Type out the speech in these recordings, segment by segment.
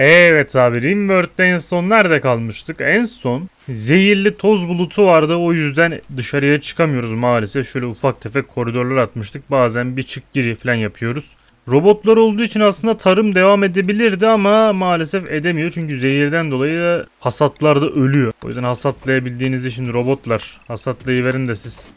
Evet abi Rimworld'de en son nerede kalmıştık? En son zehirli toz bulutu vardı o yüzden dışarıya çıkamıyoruz maalesef. Şöyle ufak tefek koridorlar atmıştık. Bazen bir çık giri falan yapıyoruz. Robotlar olduğu için aslında tarım devam edebilirdi ama maalesef edemiyor. Çünkü zehirden dolayı da hasatlarda ölüyor. O yüzden hasatlayabildiğinizde şimdi robotlar hasatlayıverin de siz.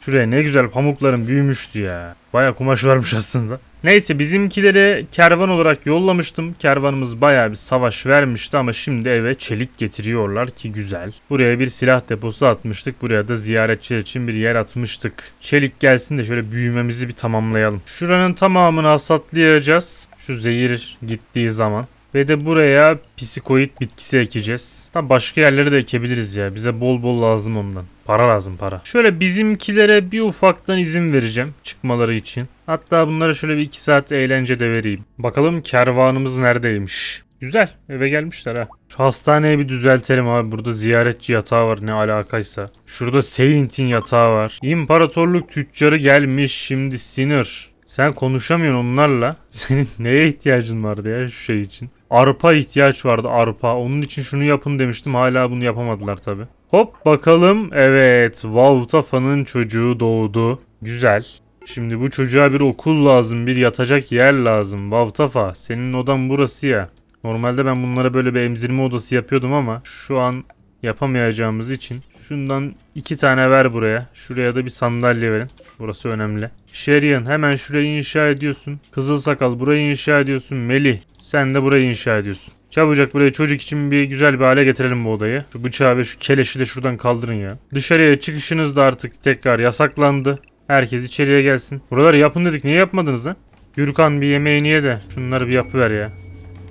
Şuraya ne güzel pamukların büyümüştü ya. Baya kumaş varmış aslında. Neyse bizimkilere kervan olarak yollamıştım. Kervanımız bayağı bir savaş vermişti ama şimdi eve çelik getiriyorlar ki güzel. Buraya bir silah deposu atmıştık. Buraya da ziyaretçiler için bir yer atmıştık. Çelik gelsin de şöyle büyümemizi bir tamamlayalım. Şuranın tamamını hasatlayacağız. Şu zehir gittiği zaman. Ve de buraya psikoid bitkisi ekeceğiz. Tam başka yerlere de ekebiliriz ya. Bize bol bol lazım ondan. Para lazım para. Şöyle bizimkilere bir ufaktan izin vereceğim çıkmaları için. Hatta bunlara şöyle bir iki saat eğlence de vereyim. Bakalım kervanımız neredeymiş. Güzel eve gelmişler ha. Şu hastaneye bir düzeltelim abi. Burada ziyaretçi yatağı var ne alakaysa. Şurada Saint'in yatağı var. İmparatorluk tüccarı gelmiş şimdi sinir. Sen konuşamıyorsun onlarla. Senin neye ihtiyacın vardı ya şu şey için? Arpa ihtiyaç vardı arpa. Onun için şunu yapın demiştim. Hala bunu yapamadılar tabi. Hop bakalım. Evet. Vavtafa'nın çocuğu doğdu. Güzel. Şimdi bu çocuğa bir okul lazım. Bir yatacak yer lazım. Vavtafa senin odan burası ya. Normalde ben bunlara böyle bir emzirme odası yapıyordum ama şu an yapamayacağımız için şundan iki tane ver buraya. Şuraya da bir sandalye verin. Burası önemli. Sherian, hemen şurayı inşa ediyorsun. Kızıl sakal burayı inşa ediyorsun. Melih sen de burayı inşa ediyorsun. Çabucak burayı çocuk için bir güzel bir hale getirelim bu odayı. Şu bıçağı ve şu keleşi de şuradan kaldırın ya. Dışarıya çıkışınız da artık tekrar yasaklandı. Herkes içeriye gelsin. Buraları yapın dedik. Niye yapmadınız lan? Gürkan bir yemeği niye de şunları bir yapıver ya.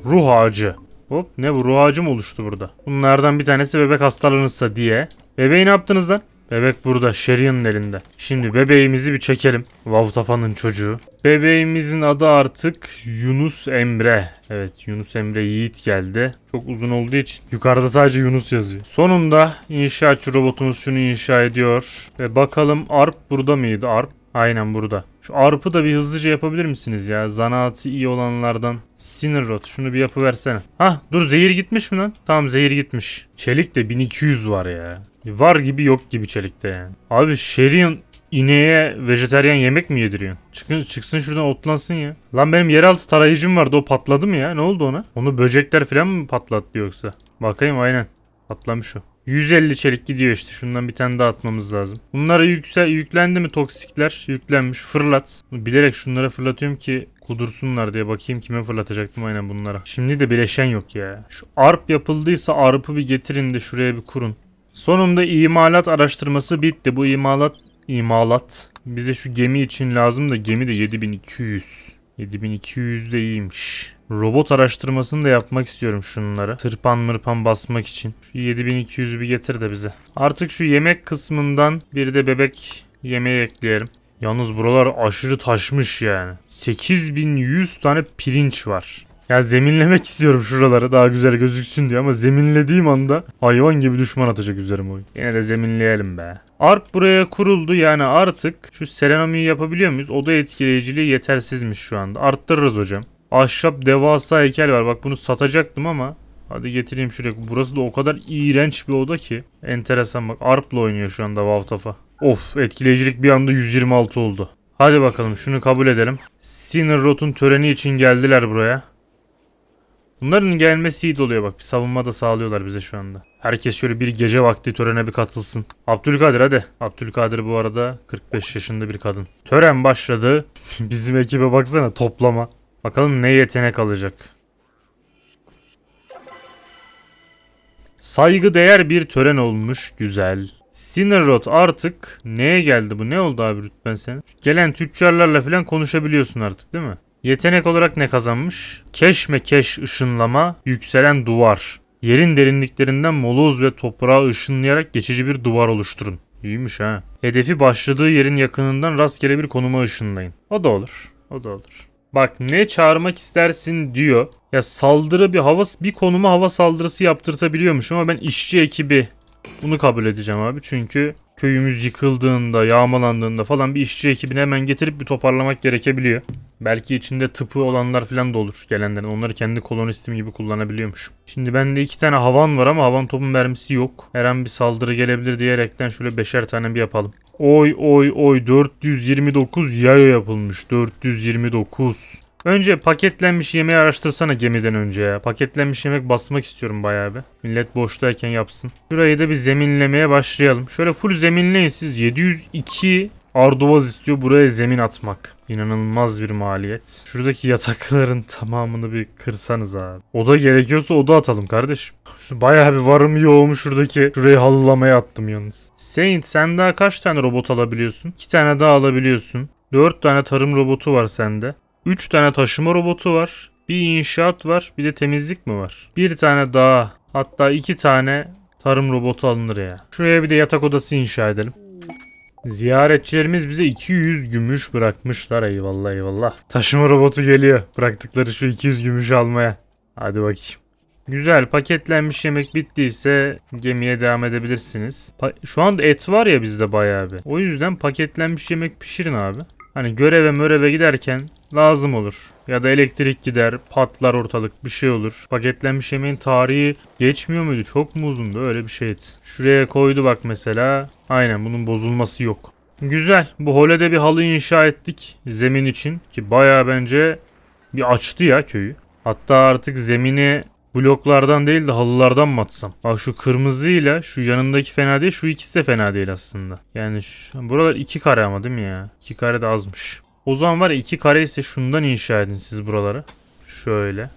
Ruh ağacı. Hop ne bu ruh ağacı mı oluştu burada? Bunlardan bir tanesi bebek hastalığınızsa diye. Bebeği ne yaptınız lan? Bebek burada Sherry'nin elinde. Şimdi bebeğimizi bir çekelim. Vavtafa'nın çocuğu. Bebeğimizin adı artık Yunus Emre. Evet Yunus Emre Yiğit geldi. Çok uzun olduğu için yukarıda sadece Yunus yazıyor. Sonunda inşaatçı robotumuz şunu inşa ediyor. Ve bakalım Arp burada mıydı Arp? Aynen burada. Şu arpı da bir hızlıca yapabilir misiniz ya? Zanaatı iyi olanlardan. Sinir rot. Şunu bir yapıversene. Hah dur zehir gitmiş mi lan? Tamam zehir gitmiş. Çelik de 1200 var ya. Var gibi yok gibi çelikte yani. Abi Sherry'in ineğe vejeteryan yemek mi yediriyor? Çıkın, çıksın şuradan otlansın ya. Lan benim yeraltı tarayıcım vardı o patladı mı ya? Ne oldu ona? Onu böcekler falan mı patlattı yoksa? Bakayım aynen. Patlamış o. 150 çelik gidiyor işte. Şundan bir tane daha atmamız lazım. Bunlara yüksel, yüklendi mi toksikler? Yüklenmiş. Fırlat. Bilerek şunlara fırlatıyorum ki kudursunlar diye bakayım kime fırlatacaktım aynen bunlara. Şimdi de bileşen yok ya. Şu arp yapıldıysa arpı bir getirin de şuraya bir kurun. Sonunda imalat araştırması bitti. Bu imalat imalat bize şu gemi için lazım da gemi de 7200. 7200 de iyiymiş. Robot araştırmasını da yapmak istiyorum şunlara. Tırpan mırpan basmak için. Şu 7200'ü bir getir de bize. Artık şu yemek kısmından bir de bebek yemeği ekleyelim. Yalnız buralar aşırı taşmış yani. 8100 tane pirinç var. Ya zeminlemek istiyorum şuraları daha güzel gözüksün diye ama zeminlediğim anda hayvan gibi düşman atacak üzerime oyun. Yine de zeminleyelim be. ARP buraya kuruldu yani artık şu Selenomi'yi yapabiliyor muyuz? Oda etkileyiciliği yetersizmiş şu anda. Arttırırız hocam. Ahşap devasa heykel var. Bak bunu satacaktım ama Hadi getireyim şuraya. Burası da o kadar iğrenç bir oda ki. Enteresan bak. Arp'la oynuyor şu anda Vavtaf'a. Of etkileyicilik bir anda 126 oldu. Hadi bakalım şunu kabul edelim. Sinner Rot'un töreni için geldiler buraya. Bunların gelmesi iyi oluyor bak. Bir savunma da sağlıyorlar bize şu anda. Herkes şöyle bir gece vakti törene bir katılsın. Abdülkadir hadi. Abdülkadir bu arada 45 yaşında bir kadın. Tören başladı. Bizim ekibe baksana toplama. Bakalım ne yetenek alacak. Saygı değer bir tören olmuş. Güzel. Sinerot artık neye geldi bu? Ne oldu abi rütben senin? Gelen tüccarlarla falan konuşabiliyorsun artık değil mi? Yetenek olarak ne kazanmış? Keşmekeş ışınlama, yükselen duvar. Yerin derinliklerinden moloz ve toprağı ışınlayarak geçici bir duvar oluşturun. İyiymiş ha. Hedefi başladığı yerin yakınından rastgele bir konuma ışınlayın. O da olur. O da olur. Bak ne çağırmak istersin diyor. Ya saldırı bir hava bir konuma hava saldırısı yaptırtabiliyormuş ama ben işçi ekibi bunu kabul edeceğim abi. Çünkü köyümüz yıkıldığında, yağmalandığında falan bir işçi ekibini hemen getirip bir toparlamak gerekebiliyor. Belki içinde tıpı olanlar falan da olur gelenlerin. Onları kendi kolonistim gibi kullanabiliyormuş. Şimdi bende iki tane havan var ama havan topun mermisi yok. Her an bir saldırı gelebilir diyerekten şöyle beşer tane bir yapalım. Oy oy oy 429 yayo yapılmış. 429. Önce paketlenmiş yemeği araştırsana gemiden önce ya. Paketlenmiş yemek basmak istiyorum bayağı bir. Millet boştayken yapsın. Şurayı da bir zeminlemeye başlayalım. Şöyle full zeminleyin siz. 702 Arduvaz istiyor buraya zemin atmak. İnanılmaz bir maliyet. Şuradaki yatakların tamamını bir kırsanız abi. Oda gerekiyorsa oda atalım kardeşim. Şu bayağı bir varım yoğum şuradaki. Şurayı halılamaya attım yalnız. Saint sen daha kaç tane robot alabiliyorsun? 2 tane daha alabiliyorsun. 4 tane tarım robotu var sende. 3 tane taşıma robotu var. Bir inşaat var. Bir de temizlik mi var? Bir tane daha hatta iki tane tarım robotu alınır ya. Şuraya bir de yatak odası inşa edelim. Ziyaretçilerimiz bize 200 gümüş bırakmışlar eyvallah eyvallah. Taşıma robotu geliyor bıraktıkları şu 200 gümüş almaya. Hadi bakayım. Güzel paketlenmiş yemek bittiyse gemiye devam edebilirsiniz. Pa Şu anda et var ya bizde bayağı bir. O yüzden paketlenmiş yemek pişirin abi. Hani göreve möreve giderken lazım olur. Ya da elektrik gider, patlar ortalık bir şey olur. Paketlenmiş yemeğin tarihi geçmiyor muydu? Çok mu uzundu? Öyle bir şeydi. Şuraya koydu bak mesela. Aynen bunun bozulması yok. Güzel. Bu holede bir halı inşa ettik zemin için. Ki baya bence bir açtı ya köyü. Hatta artık zemini Bloklardan değil de halılardan mı atsam? Bak şu kırmızıyla şu yanındaki fena değil. Şu ikisi de fena değil aslında. Yani şu, buralar iki kare ama değil mi ya? İki kare de azmış. O zaman var ya iki kare ise şundan inşa edin siz buraları. Şöyle.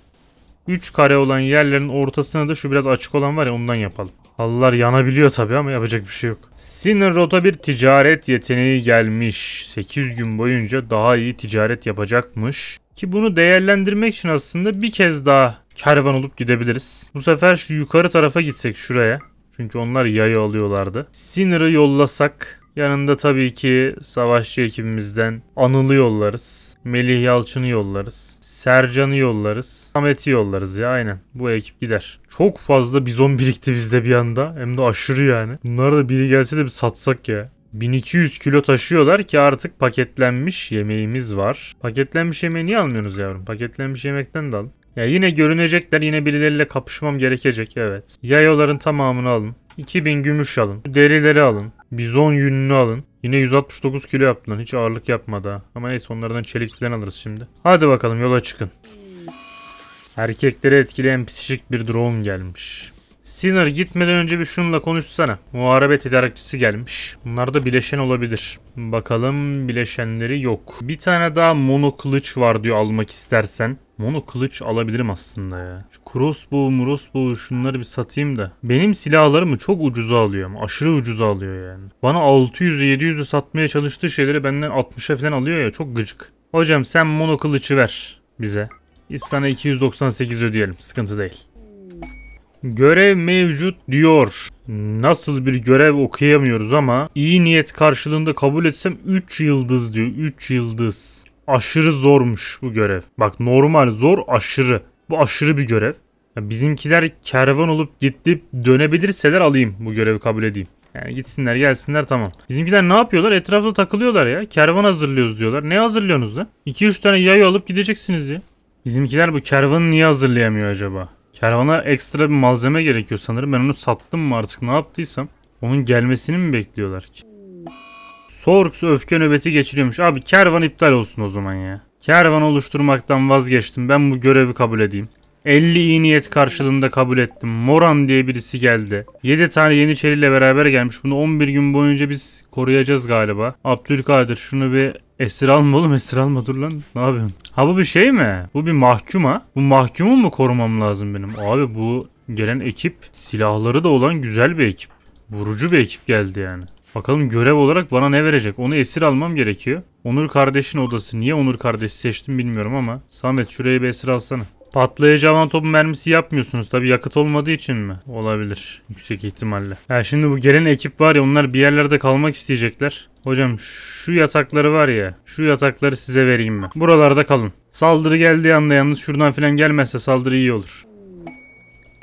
Üç kare olan yerlerin ortasına da şu biraz açık olan var ya ondan yapalım. Halılar yanabiliyor tabii ama yapacak bir şey yok. Sinirrot'a bir ticaret yeteneği gelmiş. 8 gün boyunca daha iyi ticaret yapacakmış. Ki bunu değerlendirmek için aslında bir kez daha kervan olup gidebiliriz. Bu sefer şu yukarı tarafa gitsek şuraya. Çünkü onlar yayı alıyorlardı. Sinir'ı yollasak yanında tabii ki savaşçı ekibimizden Anıl'ı yollarız. Melih Yalçın'ı yollarız. Sercan'ı yollarız. Samet'i yollarız ya aynen. Bu ekip gider. Çok fazla bizon birikti bizde bir anda. Hem de aşırı yani. Bunlara da biri gelse de bir satsak ya. 1200 kilo taşıyorlar ki artık paketlenmiş yemeğimiz var. Paketlenmiş yemeği niye almıyorsunuz yavrum? Paketlenmiş yemekten de alın. Ya yine görünecekler yine birileriyle kapışmam gerekecek evet. Yayoların tamamını alın. 2000 gümüş alın. Derileri alın. Bizon yününü alın. Yine 169 kilo yaptılar. Hiç ağırlık yapmadı ha. Ama neyse onlardan çelik falan alırız şimdi. Hadi bakalım yola çıkın. Erkekleri etkileyen psişik bir drone gelmiş. Sinner gitmeden önce bir şunla konuşsana. Muharebe tedarikçisi gelmiş. Bunlar da bileşen olabilir. Bakalım bileşenleri yok. Bir tane daha monokılıç var diyor almak istersen. Mono kılıç alabilirim aslında ya. Şu crossbow, crossbow şunları bir satayım da. Benim silahlarımı çok ucuza alıyor ama aşırı ucuza alıyor yani. Bana 600'ü 700'ü satmaya çalıştığı şeyleri benden 60'a falan alıyor ya çok gıcık. Hocam sen mono kılıcı ver bize. Biz sana 298 ödeyelim sıkıntı değil. Görev mevcut diyor. Nasıl bir görev okuyamıyoruz ama iyi niyet karşılığında kabul etsem 3 yıldız diyor. 3 yıldız aşırı zormuş bu görev. Bak normal zor aşırı. Bu aşırı bir görev. Ya bizimkiler kervan olup gidip dönebilirseler alayım bu görevi kabul edeyim. Yani gitsinler gelsinler tamam. Bizimkiler ne yapıyorlar? Etrafta takılıyorlar ya. Kervan hazırlıyoruz diyorlar. Ne hazırlıyorsunuz da? 2-3 tane yayı alıp gideceksiniz ya. Bizimkiler bu kervanı niye hazırlayamıyor acaba? Kervana ekstra bir malzeme gerekiyor sanırım. Ben onu sattım mı artık ne yaptıysam. Onun gelmesini mi bekliyorlar ki? Sorks öfke nöbeti geçiriyormuş. Abi kervan iptal olsun o zaman ya. Kervan oluşturmaktan vazgeçtim. Ben bu görevi kabul edeyim. 50 iyi niyet karşılığında kabul ettim. Moran diye birisi geldi. 7 tane Yeniçeri'yle beraber gelmiş. Bunu 11 gün boyunca biz koruyacağız galiba. Abdülkadir şunu bir esir alma oğlum esir alma dur lan. Ne yapıyorsun? Ha bu bir şey mi? Bu bir mahkuma. Bu mahkumu mu korumam lazım benim? Abi bu gelen ekip silahları da olan güzel bir ekip. Vurucu bir ekip geldi yani. Bakalım görev olarak bana ne verecek? Onu esir almam gerekiyor. Onur kardeşin odası. Niye Onur kardeşi seçtim bilmiyorum ama. Samet şurayı bir esir alsana. Patlayıcı havan topu mermisi yapmıyorsunuz. Tabi yakıt olmadığı için mi? Olabilir. Yüksek ihtimalle. Yani şimdi bu gelen ekip var ya onlar bir yerlerde kalmak isteyecekler. Hocam şu yatakları var ya. Şu yatakları size vereyim mi? Buralarda kalın. Saldırı geldiği anda yalnız şuradan filan gelmezse saldırı iyi olur.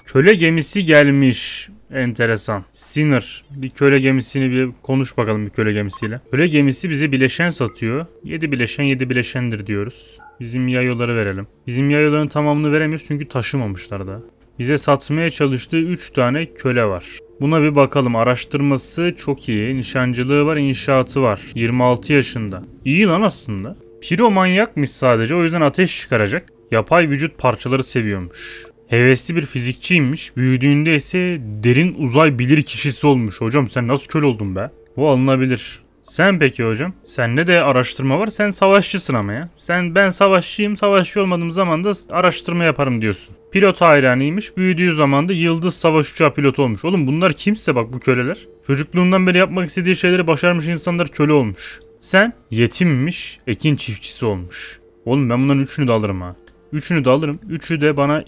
Köle gemisi gelmiş. Enteresan. Sinner. Bir köle gemisini bir konuş bakalım bir köle gemisiyle. Köle gemisi bize bileşen satıyor. 7 bileşen 7 bileşendir diyoruz. Bizim yayoları verelim. Bizim yayoların tamamını veremiyoruz çünkü taşımamışlar da. Bize satmaya çalıştığı 3 tane köle var. Buna bir bakalım. Araştırması çok iyi. Nişancılığı var, inşaatı var. 26 yaşında. İyi lan aslında. Piro manyakmış sadece o yüzden ateş çıkaracak. Yapay vücut parçaları seviyormuş. Hevesli bir fizikçiymiş. Büyüdüğünde ise derin uzay bilir kişisi olmuş. Hocam sen nasıl köl oldun be? Bu alınabilir. Sen peki hocam? Sende de araştırma var. Sen savaşçısın ama ya. Sen ben savaşçıyım. Savaşçı olmadığım zaman da araştırma yaparım diyorsun. Pilot hayranıymış. Büyüdüğü zaman da yıldız savaş uçağı pilotu olmuş. Oğlum bunlar kimse bak bu köleler. Çocukluğundan beri yapmak istediği şeyleri başarmış insanlar köle olmuş. Sen yetimmiş. Ekin çiftçisi olmuş. Oğlum ben bunların üçünü de alırım ha. Üçünü de alırım. Üçü de bana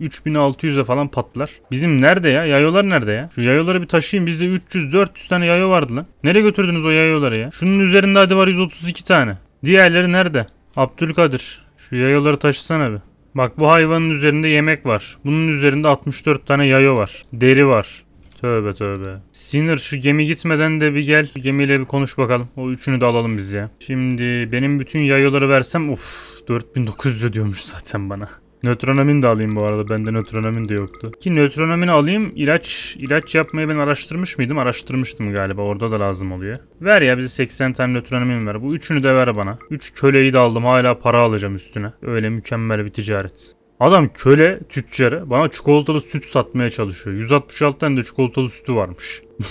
3600'e falan patlar. Bizim nerede ya? Yayolar nerede ya? Şu yayoları bir taşıyayım. Bizde 300-400 tane yayo vardı lan. Nereye götürdünüz o yayoları ya? Şunun üzerinde hadi var 132 tane. Diğerleri nerede? Abdülkadir. Şu yayoları taşısana bir. Bak bu hayvanın üzerinde yemek var. Bunun üzerinde 64 tane yayo var. Deri var. Tövbe tövbe. Sinir şu gemi gitmeden de bir gel. Gemiyle bir konuş bakalım. O üçünü de alalım biz ya. Şimdi benim bütün yayoları versem uf 4900 diyormuş zaten bana. Nötronamin de alayım bu arada. Bende nötronamin de yoktu. Ki nötronamini alayım. ilaç ilaç yapmayı ben araştırmış mıydım? Araştırmıştım galiba. Orada da lazım oluyor. Ver ya bize 80 tane nötronamin ver. Bu üçünü de ver bana. 3 köleyi de aldım. Hala para alacağım üstüne. Öyle mükemmel bir ticaret. Adam köle tüccarı bana çikolatalı süt satmaya çalışıyor. 166 tane de çikolatalı sütü varmış.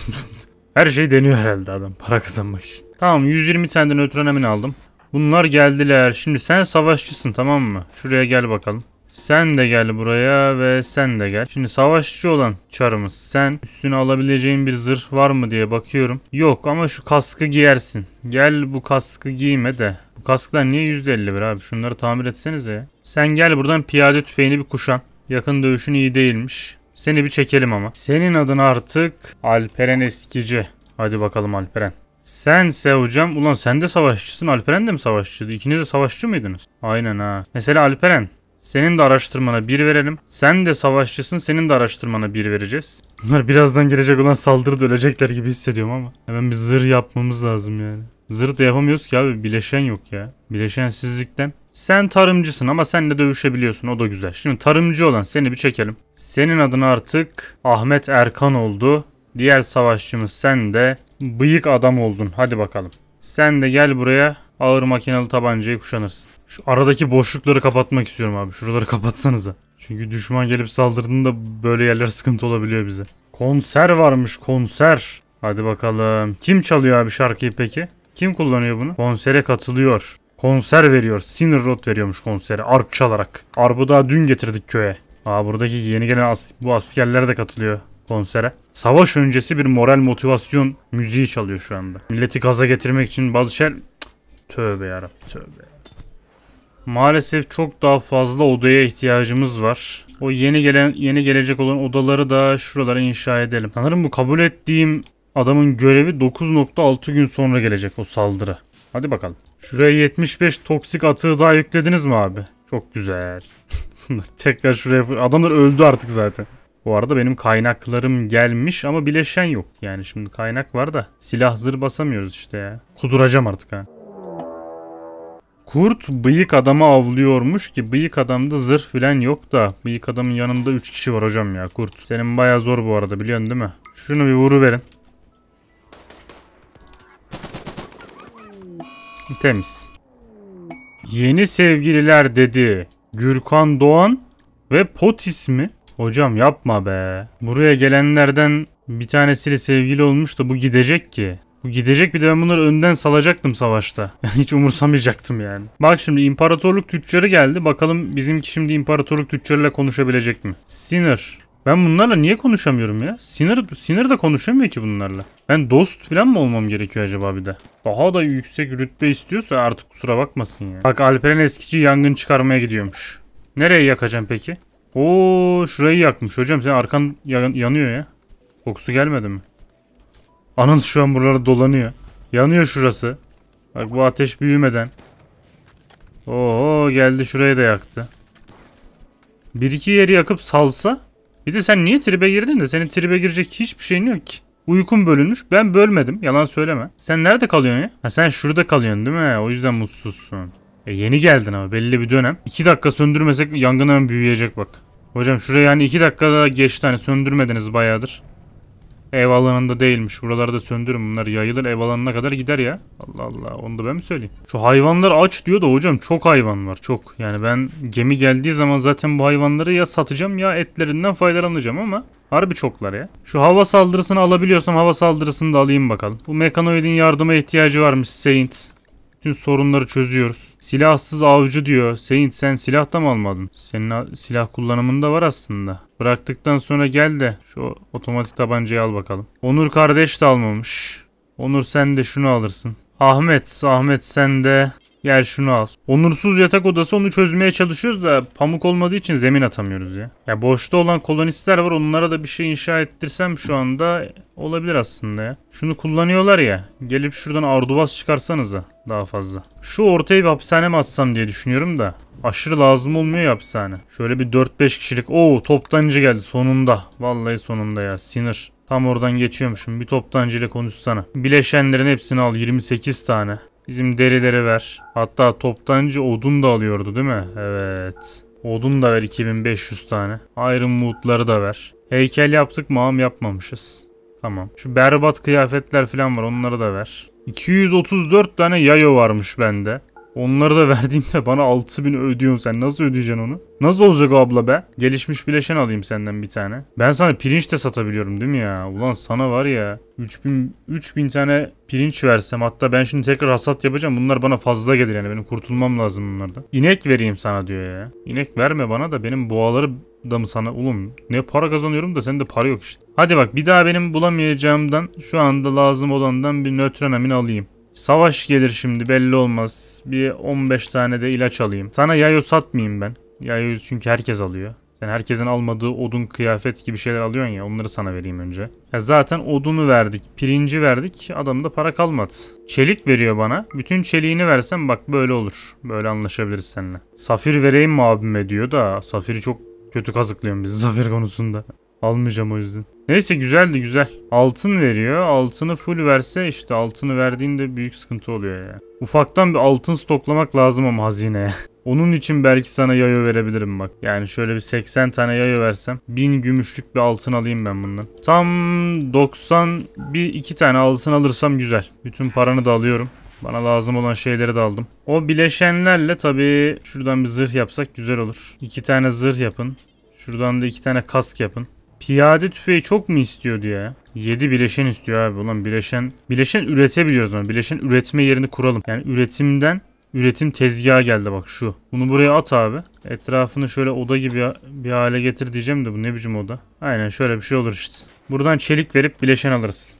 Her şey deniyor herhalde adam para kazanmak için. Tamam 120 tane de nötronamin aldım. Bunlar geldiler. Şimdi sen savaşçısın tamam mı? Şuraya gel bakalım. Sen de gel buraya ve sen de gel. Şimdi savaşçı olan çarımız sen. Üstüne alabileceğin bir zırh var mı diye bakıyorum. Yok ama şu kaskı giyersin. Gel bu kaskı giyme de. Bu kasklar niye %51 abi? Şunları tamir etsenize ya. Sen gel buradan piyade tüfeğini bir kuşan. Yakın dövüşün iyi değilmiş. Seni bir çekelim ama. Senin adın artık Alperen Eskici. Hadi bakalım Alperen. Sense hocam. Ulan sen de savaşçısın. Alperen de mi savaşçıydı? İkiniz de savaşçı mıydınız? Aynen ha. Mesela Alperen. Senin de araştırmana bir verelim. Sen de savaşçısın. Senin de araştırmana bir vereceğiz. Bunlar birazdan gelecek olan saldırıda ölecekler gibi hissediyorum ama. Hemen bir zırh yapmamız lazım yani. Zırh da yapamıyoruz ki abi. Bileşen yok ya. Bileşensizlikten. Sen tarımcısın ama sen senle dövüşebiliyorsun. O da güzel. Şimdi tarımcı olan seni bir çekelim. Senin adın artık Ahmet Erkan oldu. Diğer savaşçımız sen de bıyık adam oldun. Hadi bakalım. Sen de gel buraya ağır makinalı tabancayı kuşanırsın. Şu aradaki boşlukları kapatmak istiyorum abi. Şuraları kapatsanıza. Çünkü düşman gelip saldırdığında böyle yerler sıkıntı olabiliyor bize. Konser varmış konser. Hadi bakalım. Kim çalıyor abi şarkıyı peki? Kim kullanıyor bunu? Konsere katılıyor. Konser veriyor. Sinir Rot veriyormuş konsere. Arp çalarak. Arp'ı daha dün getirdik köye. Aa buradaki yeni gelen as bu askerler de katılıyor konsere. Savaş öncesi bir moral motivasyon müziği çalıyor şu anda. Milleti gaza getirmek için bazı şeyler... Tövbe yarabbim tövbe. Maalesef çok daha fazla odaya ihtiyacımız var. O yeni gelen yeni gelecek olan odaları da şuralara inşa edelim. Sanırım bu kabul ettiğim adamın görevi 9.6 gün sonra gelecek o saldırı. Hadi bakalım. Şuraya 75 toksik atığı daha yüklediniz mi abi? Çok güzel. Tekrar şuraya adamlar öldü artık zaten. Bu arada benim kaynaklarım gelmiş ama bileşen yok. Yani şimdi kaynak var da silah zır basamıyoruz işte ya. Kuduracağım artık ha. Kurt bıyık adamı avlıyormuş ki bıyık adamda zırh filan yok da bıyık adamın yanında 3 kişi var hocam ya kurt. Senin baya zor bu arada biliyorsun değil mi? Şunu bir vuruverin. Temiz. Yeni sevgililer dedi. Gürkan Doğan ve Pot ismi. Hocam yapma be. Buraya gelenlerden bir tanesiyle sevgili olmuş da bu gidecek ki. Bu gidecek bir de ben bunları önden salacaktım savaşta. Hiç umursamayacaktım yani. Bak şimdi imparatorluk tüccarı geldi. Bakalım bizimki şimdi imparatorluk tüccarıyla konuşabilecek mi? Sinir. Ben bunlarla niye konuşamıyorum ya? Sinir, sinir de konuşamıyor ki bunlarla. Ben dost falan mı olmam gerekiyor acaba bir de? Daha da yüksek rütbe istiyorsa artık kusura bakmasın ya. Bak Alperen eskici yangın çıkarmaya gidiyormuş. Nereye yakacağım peki? Oo şurayı yakmış. Hocam sen arkan yanıyor ya. Kokusu gelmedi mi? Anan şu an buralarda dolanıyor. Yanıyor şurası. Bak bu ateş büyümeden. Oo geldi şurayı da yaktı. Bir iki yeri yakıp salsa. Bir de sen niye tribe girdin de senin tribe girecek hiçbir şeyin yok ki. Uykum bölünmüş. Ben bölmedim. Yalan söyleme. Sen nerede kalıyorsun ya? Ha sen şurada kalıyorsun değil mi? O yüzden mutsuzsun. E yeni geldin ama belli bir dönem. 2 dakika söndürmesek yangın hemen büyüyecek bak. Hocam şuraya yani 2 dakikada geçti hani söndürmediniz bayağıdır. Ev alanında değilmiş. Buraları da söndürün. Bunlar yayılır ev alanına kadar gider ya. Allah Allah. Onu da ben mi söyleyeyim? Şu hayvanlar aç diyor da hocam çok hayvan var. Çok. Yani ben gemi geldiği zaman zaten bu hayvanları ya satacağım ya etlerinden faydalanacağım ama Harbi çoklar ya. Şu hava saldırısını alabiliyorsam hava saldırısını da alayım bakalım. Bu mekanoidin yardıma ihtiyacı varmış Saint. Bütün sorunları çözüyoruz. Silahsız avcı diyor. Seyit sen silah da mı almadın? Senin silah kullanımında var aslında. Bıraktıktan sonra gel de şu otomatik tabancayı al bakalım. Onur kardeş de almamış. Onur sen de şunu alırsın. Ahmet, Ahmet sen de gel şunu al. Onursuz yatak odası onu çözmeye çalışıyoruz da pamuk olmadığı için zemin atamıyoruz ya. Ya boşta olan kolonistler var onlara da bir şey inşa ettirsem şu anda olabilir aslında ya. Şunu kullanıyorlar ya. Gelip şuradan arduvas çıkarsanıza daha fazla. Şu ortaya bir hapishane mi atsam diye düşünüyorum da. Aşırı lazım olmuyor ya hapishane. Şöyle bir 4-5 kişilik. Oo toptancı geldi sonunda. Vallahi sonunda ya sinir. Tam oradan geçiyormuşum. Bir toptancı ile konuşsana. Bileşenlerin hepsini al 28 tane. Bizim derileri ver. Hatta toptancı odun da alıyordu değil mi? Evet. Odun da ver 2500 tane. Iron Wood'ları da ver. Heykel yaptık mı? Am yapmamışız. Tamam. Şu berbat kıyafetler falan var onları da ver. 234 tane yayo varmış bende. Onları da verdiğimde bana 6000 ödüyorsun sen. Nasıl ödeyeceksin onu? Nasıl olacak abla be? Gelişmiş bileşen alayım senden bir tane. Ben sana pirinç de satabiliyorum değil mi ya? Ulan sana var ya 3000 3000 tane pirinç versem hatta ben şimdi tekrar hasat yapacağım. Bunlar bana fazla gelir yani. Benim kurtulmam lazım bunlardan. İnek vereyim sana diyor ya. İnek verme bana da benim boğaları da mı sana oğlum? Ne para kazanıyorum da sende para yok işte. Hadi bak bir daha benim bulamayacağımdan şu anda lazım olandan bir nötron amin alayım. Savaş gelir şimdi belli olmaz. Bir 15 tane de ilaç alayım. Sana yayo satmayayım ben. Yayo çünkü herkes alıyor. Sen herkesin almadığı odun, kıyafet gibi şeyler alıyorsun ya onları sana vereyim önce. Ya zaten odunu verdik, pirinci verdik. Adamda para kalmadı. Çelik veriyor bana. Bütün çeliğini versem bak böyle olur. Böyle anlaşabiliriz seninle. Safir vereyim mi abime diyor da safiri çok Kötü kazıklıyorsun bizi zafer konusunda. Almayacağım o yüzden. Neyse güzeldi güzel. Altın veriyor. Altını full verse işte altını verdiğinde büyük sıkıntı oluyor ya. Ufaktan bir altın stoklamak lazım ama hazineye. Onun için belki sana yayo verebilirim bak. Yani şöyle bir 80 tane yayo versem 1000 gümüşlük bir altın alayım ben bundan. Tam 90 bir iki tane altın alırsam güzel. Bütün paranı da alıyorum. Bana lazım olan şeyleri de aldım. O bileşenlerle tabii şuradan bir zırh yapsak güzel olur. İki tane zırh yapın. Şuradan da iki tane kask yapın. Piyade tüfeği çok mu istiyordu ya? 7 bileşen istiyor abi. Ulan bileşen, bileşen üretebiliyoruz ama bileşen üretme yerini kuralım. Yani üretimden üretim tezgaha geldi bak şu. Bunu buraya at abi. Etrafını şöyle oda gibi bir hale getir diyeceğim de bu ne biçim oda. Aynen şöyle bir şey olur işte. Buradan çelik verip bileşen alırız.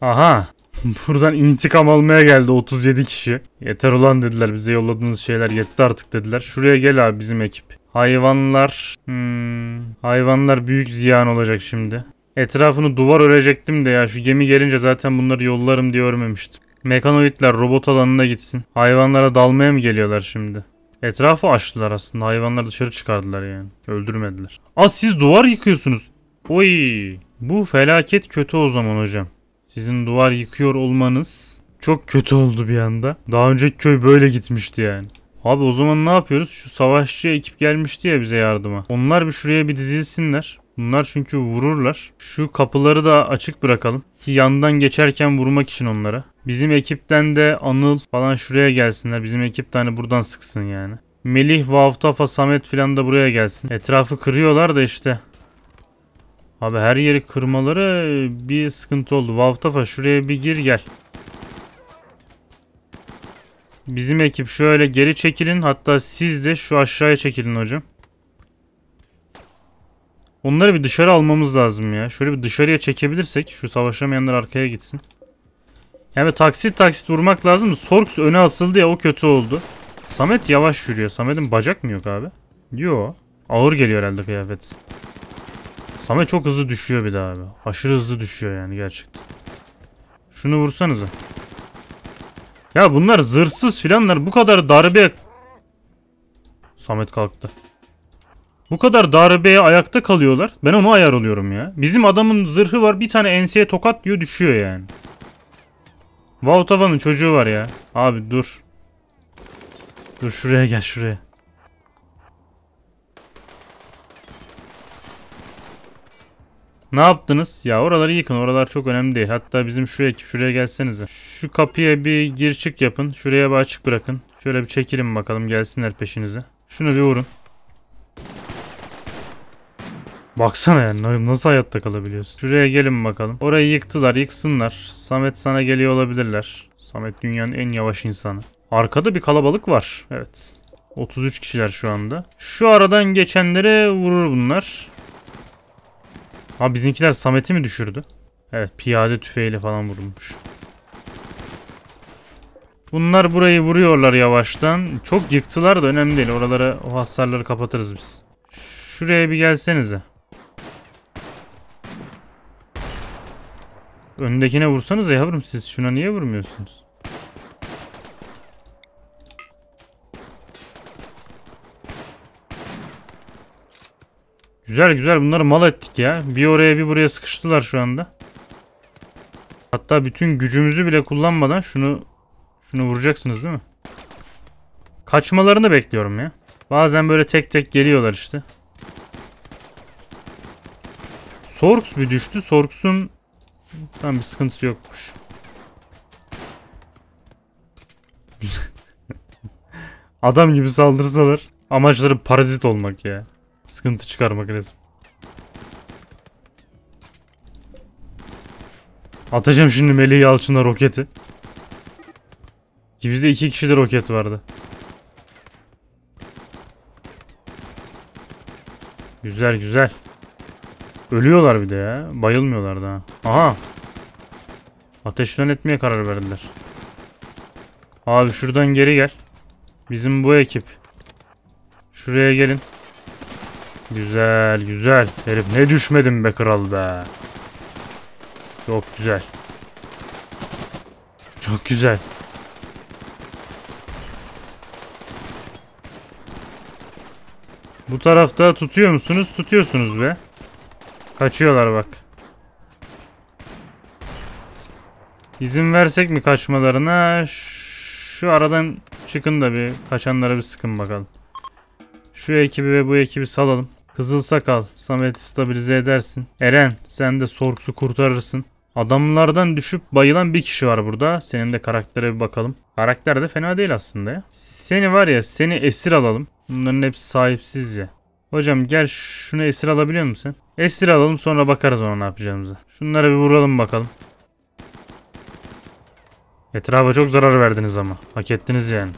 Aha Buradan intikam almaya geldi 37 kişi. Yeter olan dediler bize yolladığınız şeyler yetti artık dediler. Şuraya gel abi bizim ekip. Hayvanlar... Hmm, hayvanlar büyük ziyan olacak şimdi. Etrafını duvar örecektim de ya şu gemi gelince zaten bunları yollarım diye örmemiştim. Mekanoidler robot alanına gitsin. Hayvanlara dalmaya mı geliyorlar şimdi? Etrafı açtılar aslında. Hayvanları dışarı çıkardılar yani. Öldürmediler. Aa siz duvar yıkıyorsunuz. Oy. Bu felaket kötü o zaman hocam. Sizin duvar yıkıyor olmanız çok kötü oldu bir anda. Daha önceki köy böyle gitmişti yani. Abi o zaman ne yapıyoruz? Şu savaşçı ekip gelmişti ya bize yardıma. Onlar bir şuraya bir dizilsinler. Bunlar çünkü vururlar. Şu kapıları da açık bırakalım. Ki yandan geçerken vurmak için onlara. Bizim ekipten de Anıl falan şuraya gelsinler. Bizim ekip tane hani buradan sıksın yani. Melih, Vavtafa, Samet filan da buraya gelsin. Etrafı kırıyorlar da işte. Abi her yeri kırmaları bir sıkıntı oldu. Vavtafa şuraya bir gir gel. Bizim ekip şöyle geri çekilin. Hatta siz de şu aşağıya çekilin hocam. Onları bir dışarı almamız lazım ya. Şöyle bir dışarıya çekebilirsek. Şu savaşamayanlar arkaya gitsin. Yani taksit taksit vurmak lazım. Sorks öne atıldı ya o kötü oldu. Samet yavaş yürüyor. Samet'in bacak mı yok abi? Yo. Ağır geliyor herhalde kıyafet. Ama çok hızlı düşüyor bir daha abi. Aşırı hızlı düşüyor yani gerçekten. Şunu vursanıza. Ya bunlar zırsız filanlar bu kadar darbe... Samet kalktı. Bu kadar darbeye ayakta kalıyorlar. Ben onu ayar oluyorum ya. Bizim adamın zırhı var bir tane enseye tokat diyor düşüyor yani. Vautava'nın çocuğu var ya. Abi dur. Dur şuraya gel şuraya. Ne yaptınız? Ya oraları yıkın. Oralar çok önemli değil. Hatta bizim şu ekip şuraya gelsenize. Şu kapıya bir gir çık yapın. Şuraya bir açık bırakın. Şöyle bir çekelim bakalım gelsinler peşinize. Şunu bir vurun. Baksana ya, nasıl hayatta kalabiliyorsun? Şuraya gelin bakalım. Orayı yıktılar yıksınlar. Samet sana geliyor olabilirler. Samet dünyanın en yavaş insanı. Arkada bir kalabalık var. Evet. 33 kişiler şu anda. Şu aradan geçenlere vurur bunlar. Ha bizimkiler Samet'i mi düşürdü? Evet piyade tüfeğiyle falan vurulmuş. Bunlar burayı vuruyorlar yavaştan. Çok yıktılar da önemli değil. Oralara o hasarları kapatırız biz. Şuraya bir gelsenize. Öndekine vursanız yavrum siz şuna niye vurmuyorsunuz? Güzel güzel bunları mal ettik ya. Bir oraya bir buraya sıkıştılar şu anda. Hatta bütün gücümüzü bile kullanmadan şunu şunu vuracaksınız değil mi? Kaçmalarını bekliyorum ya. Bazen böyle tek tek geliyorlar işte. Sorks bir düştü. Sorks'un tam bir sıkıntısı yokmuş. Adam gibi saldırsalar amaçları parazit olmak ya. Sıkıntı çıkarmak lazım. Atacağım şimdi Melih Yalçın'a roketi. Ki bizde iki kişi de roket vardı. Güzel güzel. Ölüyorlar bir de ya. Bayılmıyorlar daha. Aha. Ateş etmeye karar verdiler. Abi şuradan geri gel. Bizim bu ekip. Şuraya gelin. Güzel güzel. Herif ne düşmedim be kral be. Çok güzel. Çok güzel. Bu tarafta tutuyor musunuz? Tutuyorsunuz be. Kaçıyorlar bak. İzin versek mi kaçmalarına? Şu aradan çıkın da bir kaçanlara bir sıkın bakalım. Şu ekibi ve bu ekibi salalım. Kızıl sakal Samet'i stabilize edersin. Eren sen de Sorks'u kurtarırsın. Adamlardan düşüp bayılan bir kişi var burada. Senin de karaktere bir bakalım. Karakter de fena değil aslında ya. Seni var ya seni esir alalım. Bunların hepsi sahipsiz ya. Hocam gel şunu esir alabiliyor musun sen? Esir alalım sonra bakarız ona ne yapacağımıza. Şunlara bir vuralım bakalım. Etrafa çok zarar verdiniz ama. Hak ettiniz yani.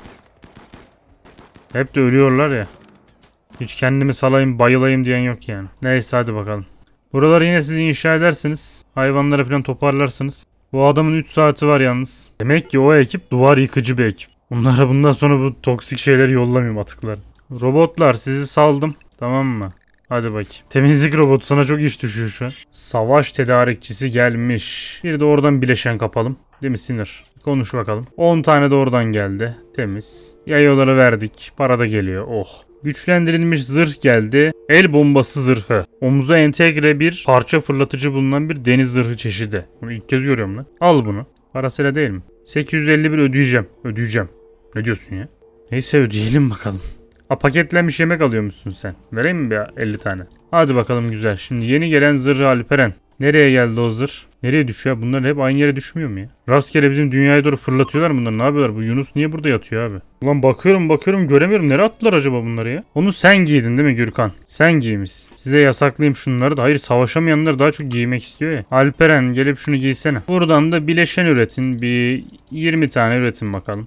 Hep de ölüyorlar ya. Hiç kendimi salayım bayılayım diyen yok yani. Neyse hadi bakalım. Buraları yine siz inşa edersiniz. Hayvanları falan toparlarsınız. Bu adamın 3 saati var yalnız. Demek ki o ekip duvar yıkıcı bir ekip. Onlara bundan sonra bu toksik şeyleri yollamayayım atıkları. Robotlar sizi saldım. Tamam mı? Hadi bakayım. Temizlik robotu sana çok iş düşüyor şu an. Savaş tedarikçisi gelmiş. Bir de oradan bileşen kapalım. Değil mi sinir? Konuş bakalım. 10 tane de oradan geldi. Temiz. Yayoları verdik. Para da geliyor. Oh. Güçlendirilmiş zırh geldi. El bombası zırhı. Omuza entegre bir parça fırlatıcı bulunan bir deniz zırhı çeşidi. Bunu ilk kez görüyorum lan. Al bunu. Parasıyla değil mi? 851 ödeyeceğim. Ödeyeceğim. Ne diyorsun ya? Neyse ödeyelim bakalım. A paketlenmiş yemek alıyormuşsun sen. Vereyim mi bir 50 tane? Hadi bakalım güzel. Şimdi yeni gelen zırhı Alperen. Nereye geldi o zırh? Nereye düşüyor? Bunlar hep aynı yere düşmüyor mu ya? Rastgele bizim dünyaya doğru fırlatıyorlar bunları. Ne yapıyorlar? Bu Yunus niye burada yatıyor abi? Ulan bakıyorum bakıyorum göremiyorum. Nereye attılar acaba bunları ya? Onu sen giydin değil mi Gürkan? Sen giymişsin. Size yasaklayayım şunları da. Hayır savaşamayanlar daha çok giymek istiyor ya. Alperen gelip şunu giysene. Buradan da bileşen üretin. Bir 20 tane üretin bakalım.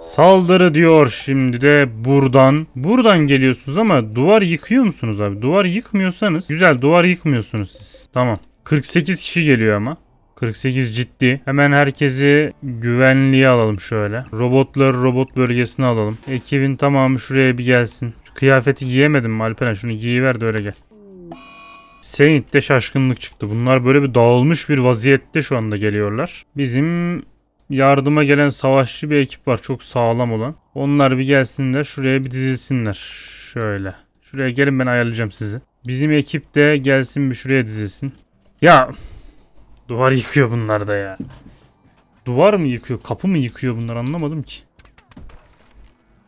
Saldırı diyor şimdi de buradan. Buradan geliyorsunuz ama duvar yıkıyor musunuz abi? Duvar yıkmıyorsanız güzel duvar yıkmıyorsunuz siz. Tamam. 48 kişi geliyor ama. 48 ciddi. Hemen herkesi güvenliğe alalım şöyle. Robotları robot bölgesine alalım. Ekibin tamamı şuraya bir gelsin. Şu kıyafeti giyemedim mi Alperen? Şunu giyiver de öyle gel. Senit'te şaşkınlık çıktı. Bunlar böyle bir dağılmış bir vaziyette şu anda geliyorlar. Bizim yardıma gelen savaşçı bir ekip var. Çok sağlam olan. Onlar bir gelsinler. Şuraya bir dizilsinler. Şöyle. Şuraya gelin ben ayarlayacağım sizi. Bizim ekip de gelsin bir şuraya dizilsin. Ya duvar yıkıyor bunlar da ya. Duvar mı yıkıyor, kapı mı yıkıyor bunlar anlamadım ki.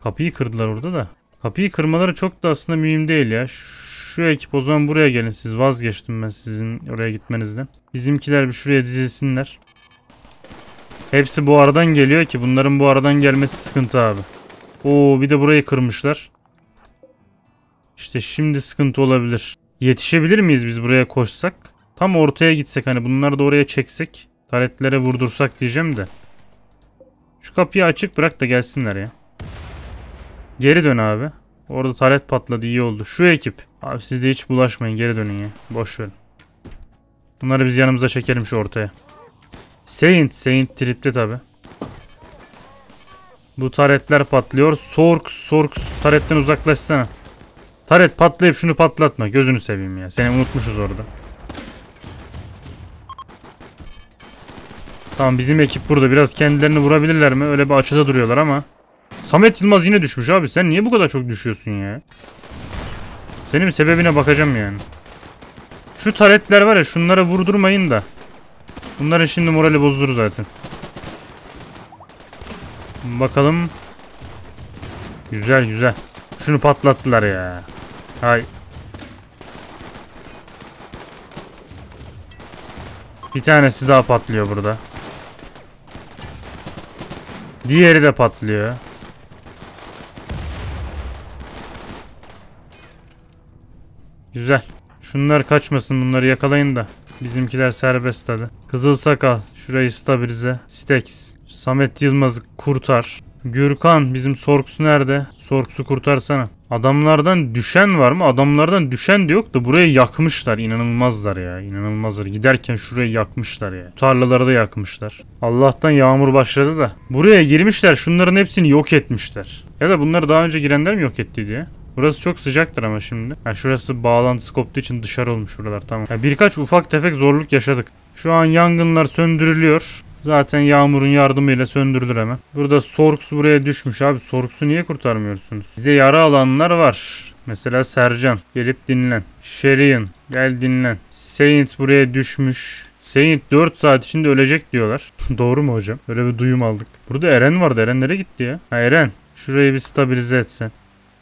Kapıyı kırdılar orada da. Kapıyı kırmaları çok da aslında mühim değil ya. Şu ekip o zaman buraya gelin. Siz vazgeçtim ben sizin oraya gitmenizden. Bizimkiler bir şuraya dizilsinler. Hepsi bu aradan geliyor ki bunların bu aradan gelmesi sıkıntı abi. Oo bir de burayı kırmışlar. İşte şimdi sıkıntı olabilir. Yetişebilir miyiz biz buraya koşsak? Tam ortaya gitsek hani bunları da oraya çeksek. Taletlere vurdursak diyeceğim de. Şu kapıyı açık bırak da gelsinler ya. Geri dön abi. Orada taret patladı iyi oldu. Şu ekip. Abi siz de hiç bulaşmayın geri dönün ya. Boş verin. Bunları biz yanımıza çekelim şu ortaya. Saint. Saint tripli tabi. Bu taretler patlıyor. Sorks. Sorks. Taretten uzaklaşsana. Taret patlayıp şunu patlatma. Gözünü seveyim ya. Seni unutmuşuz orada. Tamam bizim ekip burada. Biraz kendilerini vurabilirler mi? Öyle bir açıda duruyorlar ama. Samet Yılmaz yine düşmüş abi. Sen niye bu kadar çok düşüyorsun ya? Senin sebebine bakacağım yani. Şu taretler var ya şunlara vurdurmayın da. Bunların şimdi morali bozulur zaten. Bakalım. Güzel güzel. Şunu patlattılar ya. Hay. Bir tanesi daha patlıyor burada. Diğeri de patlıyor. Güzel. Şunlar kaçmasın bunları yakalayın da. Bizimkiler serbest hadi. Kızıl Sakal şurayı stabilize. Stex. Samet Yılmaz'ı kurtar. Gürkan bizim Sorks'u nerede? Sorks'u kurtarsana. Adamlardan düşen var mı? Adamlardan düşen de yok da buraya yakmışlar. İnanılmazlar ya. İnanılmazlar. Giderken şuraya yakmışlar ya. Tarlaları da yakmışlar. Allah'tan yağmur başladı da. Buraya girmişler. Şunların hepsini yok etmişler. Ya da bunları daha önce girenler mi yok etti diye. Burası çok sıcaktır ama şimdi. Ha, şurası bağlantısı koptuğu için dışarı olmuş buralar tamam. Ya, birkaç ufak tefek zorluk yaşadık. Şu an yangınlar söndürülüyor. Zaten yağmurun yardımıyla söndürdür hemen. Burada Sorks buraya düşmüş abi. Sorks'u niye kurtarmıyorsunuz? Bize yara alanlar var. Mesela Sercan gelip dinlen. Sherian gel dinlen. Saint buraya düşmüş. Saint 4 saat içinde ölecek diyorlar. Doğru mu hocam? Böyle bir duyum aldık. Burada Eren vardı. Eren nereye gitti ya? Ha Eren şurayı bir stabilize etsen.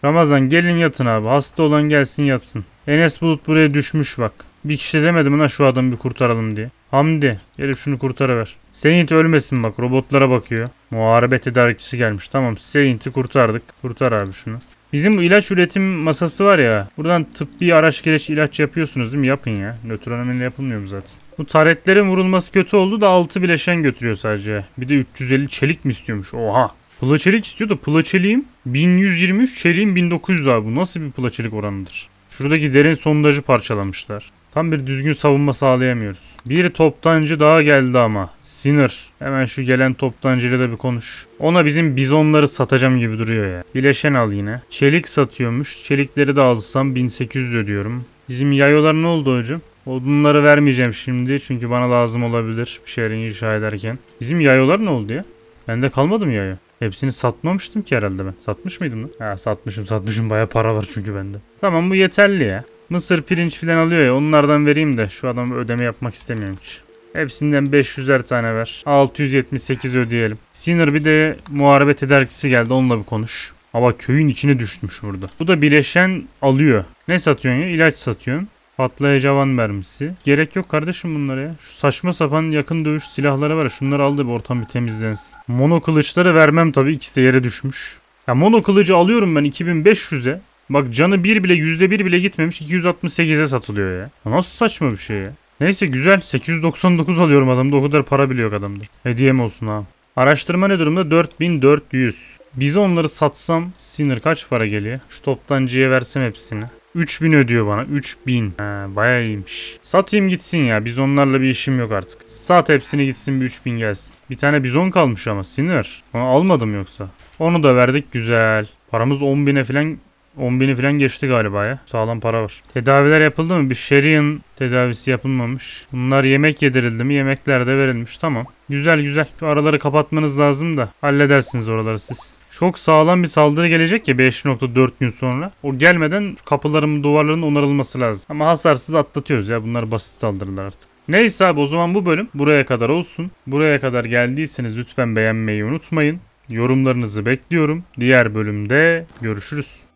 Ramazan gelin yatın abi. Hasta olan gelsin yatsın. Enes Bulut buraya düşmüş bak. Bir kişi demedim ona şu adamı bir kurtaralım diye. Hamdi gelip şunu kurtaraver. Saint ölmesin bak robotlara bakıyor. Muharebe tedarikçisi gelmiş. Tamam Saint'i kurtardık. Kurtar abi şunu. Bizim bu ilaç üretim masası var ya. Buradan tıbbi araç gereç ilaç yapıyorsunuz değil mi? Yapın ya. Nötronominle yapılmıyor mu zaten? Bu taretlerin vurulması kötü oldu da 6 bileşen götürüyor sadece. Bir de 350 çelik mi istiyormuş? Oha. Plaçelik istiyor da plaçeliğim 1123 çeliğim 1900 abi. Bu nasıl bir plaçelik oranıdır? Şuradaki derin sondajı parçalamışlar. Tam bir düzgün savunma sağlayamıyoruz. Bir toptancı daha geldi ama. Sinir. Hemen şu gelen toptancıyla da bir konuş. Ona bizim bizonları satacağım gibi duruyor ya. Bileşen al yine. Çelik satıyormuş. Çelikleri de alsam 1800 ödüyorum. Bizim yayolar ne oldu hocam? Odunları vermeyeceğim şimdi çünkü bana lazım olabilir bir şeyler inşa ederken. Bizim yayolar ne oldu ya? Bende kalmadı mı yayı. Hepsini satmamıştım ki herhalde ben. Satmış mıydım lan? Ha satmışım satmışım baya para var çünkü bende. Tamam bu yeterli ya. Mısır pirinç filan alıyor ya onlardan vereyim de şu adam ödeme yapmak istemiyorum hiç. Hepsinden 500'er tane ver. 678 ödeyelim. Sinir bir de muharebe ederkisi geldi onunla bir konuş. Ama köyün içine düşmüş burada. Bu da bileşen alıyor. Ne satıyorsun ya? İlaç satıyorsun. Patlayıcı havan mermisi. Gerek yok kardeşim bunlara ya. Şu saçma sapan yakın dövüş silahları var Şunları al da bir ortam bir temizlensin. Mono kılıçları vermem tabii. ikisi de yere düşmüş. Ya mono kılıcı alıyorum ben 2500'e. Bak canı 1 bile %1 bile gitmemiş 268'e satılıyor ya. Nasıl saçma bir şey ya. Neyse güzel 899 alıyorum adamda o kadar para biliyor adamda. Hediye mi olsun ha. Araştırma ne durumda? 4400. Bize onları satsam sinir kaç para geliyor? Şu toptancıya versem hepsini. 3000 ödüyor bana. 3000. Ha, bayağı iyiymiş. Satayım gitsin ya. Biz onlarla bir işim yok artık. Sat hepsini gitsin bir 3000 gelsin. Bir tane bizon kalmış ama sinir. Onu almadım yoksa. Onu da verdik güzel. Paramız 10.000'e falan 10.000'i falan geçti galiba ya. Sağlam para var. Tedaviler yapıldı mı? Bir Sherian tedavisi yapılmamış. Bunlar yemek yedirildi mi? Yemekler de verilmiş. Tamam. Güzel güzel. Şu araları kapatmanız lazım da halledersiniz oraları siz. Çok sağlam bir saldırı gelecek ya 5.4 gün sonra. O gelmeden kapıların duvarların onarılması lazım. Ama hasarsız atlatıyoruz ya. Bunlar basit saldırılar artık. Neyse abi o zaman bu bölüm buraya kadar olsun. Buraya kadar geldiyseniz lütfen beğenmeyi unutmayın. Yorumlarınızı bekliyorum. Diğer bölümde görüşürüz.